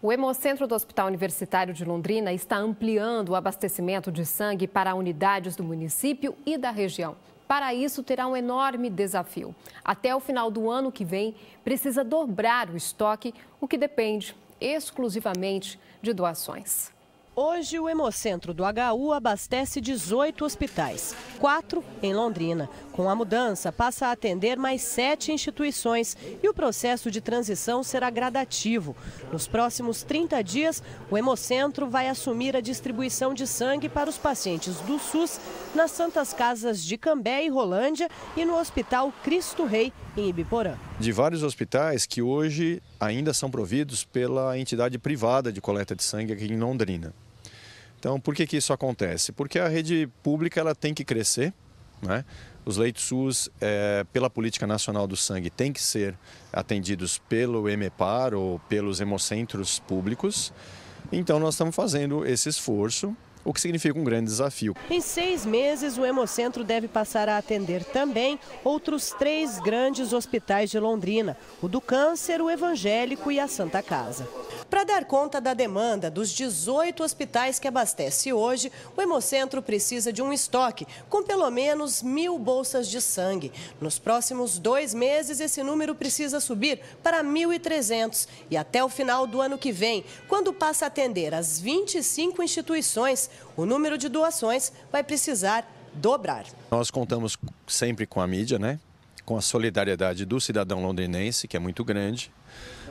O Hemocentro do Hospital Universitário de Londrina está ampliando o abastecimento de sangue para unidades do município e da região. Para isso, terá um enorme desafio. Até o final do ano que vem, precisa dobrar o estoque, o que depende exclusivamente de doações. Hoje, o Hemocentro do HU abastece 18 hospitais, quatro em Londrina. Com a mudança, passa a atender mais sete instituições e o processo de transição será gradativo. Nos próximos 30 dias, o Hemocentro vai assumir a distribuição de sangue para os pacientes do SUS nas Santas Casas de Cambé e Rolândia e no Hospital Cristo Rei, em Ibiporã. De vários hospitais que hoje ainda são providos pela entidade privada de coleta de sangue aqui em Londrina. Então, por que, que isso acontece? Porque a rede pública ela tem que crescer, né? Os leitos SUS, é, pela Política Nacional do Sangue, têm que ser atendidos pelo EMEPAR ou pelos hemocentros públicos. Então, nós estamos fazendo esse esforço o que significa um grande desafio. Em seis meses, o Hemocentro deve passar a atender também outros três grandes hospitais de Londrina: o do Câncer, o Evangélico e a Santa Casa. Para dar conta da demanda dos 18 hospitais que abastece hoje, o Hemocentro precisa de um estoque com pelo menos mil bolsas de sangue. Nos próximos dois meses, esse número precisa subir para 1.300 e até o final do ano que vem, quando passa a atender as 25 instituições, o número de doações vai precisar dobrar. Nós contamos sempre com a mídia, né? com a solidariedade do cidadão londinense que é muito grande,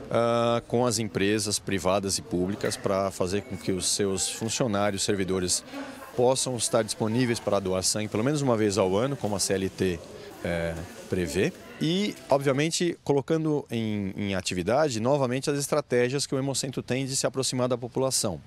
uh, com as empresas privadas e públicas para fazer com que os seus funcionários, servidores possam estar disponíveis para doar sangue pelo menos uma vez ao ano, como a CLT eh, prevê. E, obviamente, colocando em, em, atividade novamente as estratégias que o Hemocentro tem de se aproximar da população.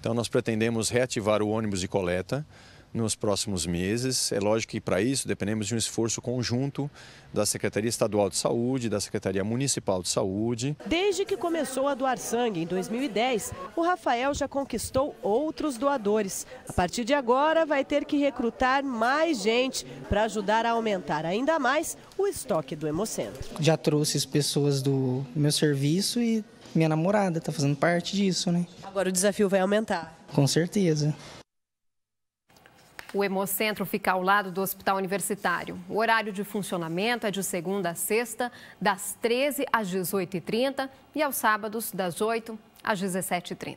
Então, nós pretendemos reativar o ônibus de coleta, nos próximos meses. É lógico que para isso dependemos de um esforço conjunto da Secretaria Estadual de Saúde, da Secretaria Municipal de Saúde. Desde que começou a doar sangue em 2010, o Rafael já conquistou outros doadores. A partir de agora, vai ter que recrutar mais gente para ajudar a aumentar ainda mais o estoque do Hemocentro. Já trouxe as pessoas do meu serviço e minha namorada está fazendo parte disso, né? Agora o desafio vai aumentar. Com certeza. O Hemocentro fica ao lado do Hospital Universitário. O horário de funcionamento é de segunda a sexta, das 13 às 18h30 e aos sábados, das 8 às 17h30.